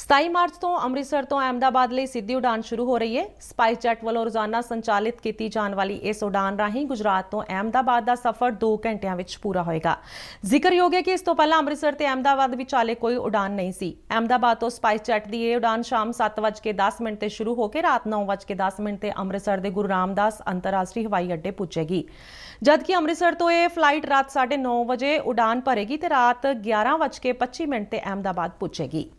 27 March ਤੋਂ ਅੰਮ੍ਰਿਤਸਰ ਤੋਂ ਅਹਮਦਾਬਾਦ ਲਈ ਸਿੱਧੀ ਉਡਾਨ ਸ਼ੁਰੂ ਹੋ ਰਹੀ ਹੈ ਸਪਾਈਸ ਜੈਟ ਵੱਲੋਂ ਰੋਜ਼ਾਨਾ ਸੰਚਾਲਿਤ ਕੀਤੀ ਜਾਣ ਵਾਲੀ ਇਸ ਉਡਾਨ ਰਾਹੀਂ ਗੁਜਰਾਤ ਤੋਂ ਅਹਮਦਾਬਾਦ ਦਾ ਸਫ਼ਰ 2 ਘੰਟਿਆਂ ਵਿੱਚ ਪੂਰਾ ਹੋਏਗਾ ਜ਼ਿਕਰਯੋਗ ਹੈ ਕਿ ਇਸ ਤੋਂ ਪਹਿਲਾਂ ਅੰਮ੍ਰਿਤਸਰ ਤੇ ਅਹਮਦਾਬਾਦ ਵਿਚਾਲੇ ਕੋਈ ਉਡਾਨ ਨਹੀਂ ਸੀ ਅਹਮਦਾਬਾਦ ਤੋਂ ਸਪਾਈਸ ਜੈਟ ਦੀ ਇਹ ਉਡਾਨ ਸ਼ਾਮ 7:10 ਤੇ ਸ਼ੁਰੂ ਹੋ ਕੇ ਰਾਤ 9:10 ਮਿੰਟ ਤੇ ਅੰਮ੍ਰਿਤਸਰ ਦੇ ਗੁਰੂ ਰਾਮਦਾਸ ਅੰਤਰਰਾਸ਼ਟਰੀ ਹਵਾਈ ਅੱਡੇ ਪੁੱਜੇਗੀ ਜਦਕਿ ਅੰਮ੍ਰਿਤਸਰ ਤੋਂ ਇਹ ਫਲਾਈਟ ਰਾਤ 9:30 ਵਜੇ ਉਡਾਨ ਭਰੇਗੀ ਤੇ ਰਾਤ 11:25 ਮਿੰਟ ਤੇ ਅਹਮਦਾਬਾਦ ਪੁੱਜੇਗੀ